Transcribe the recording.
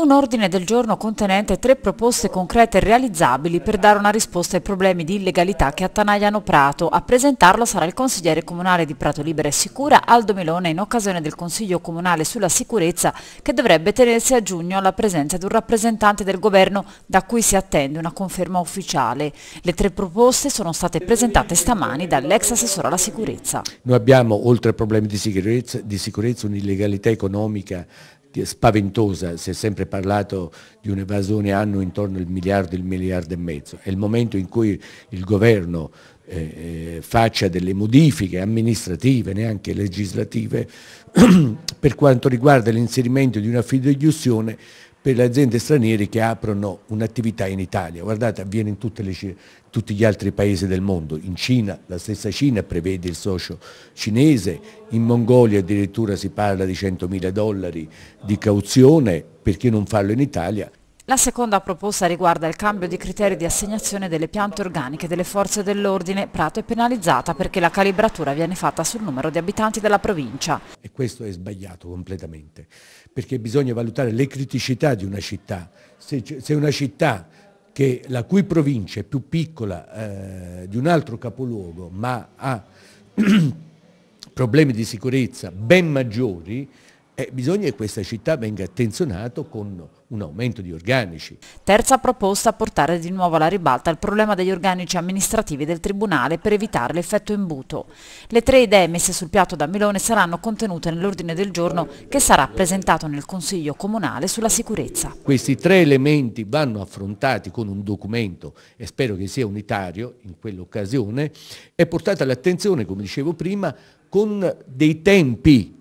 Un ordine del giorno contenente tre proposte concrete e realizzabili per dare una risposta ai problemi di illegalità che attanagliano Prato. A presentarlo sarà il consigliere comunale di Prato Libera e Sicura Aldo Melone in occasione del Consiglio Comunale sulla Sicurezza che dovrebbe tenersi a giugno alla presenza di un rappresentante del governo da cui si attende una conferma ufficiale. Le tre proposte sono state presentate stamani dall'ex assessore alla sicurezza. Noi abbiamo oltre ai problemi di sicurezza, di sicurezza un'illegalità economica spaventosa, si è sempre parlato di un'evasione anno intorno al miliardo, il miliardo e mezzo. È il momento in cui il governo eh, eh faccia delle modifiche amministrative, neanche legislative, per quanto riguarda l'inserimento di una fideiussione per le aziende straniere che aprono un'attività in Italia. Guardate, avviene in le, tutti gli altri paesi del mondo. In Cina, la stessa Cina prevede il socio cinese, in Mongolia addirittura si parla di 100.000 dollari di cauzione, perché non farlo in Italia? La seconda proposta riguarda il cambio di criteri di assegnazione delle piante organiche delle forze dell'ordine. Prato è penalizzata perché la calibratura viene fatta sul numero di abitanti della provincia. E questo è sbagliato completamente, perché bisogna valutare le criticità di una città. Se, se una città che, la cui provincia è più piccola eh, di un altro capoluogo, ma ha problemi di sicurezza ben maggiori, eh, bisogna che questa città venga attenzionata con un aumento di organici. Terza proposta, portare di nuovo alla ribalta il problema degli organici amministrativi del Tribunale per evitare l'effetto imbuto. Le tre idee messe sul piatto da Milone saranno contenute nell'ordine del giorno che sarà presentato nel Consiglio Comunale sulla sicurezza. Questi tre elementi vanno affrontati con un documento e spero che sia unitario in quell'occasione e portata all'attenzione, come dicevo prima, con dei tempi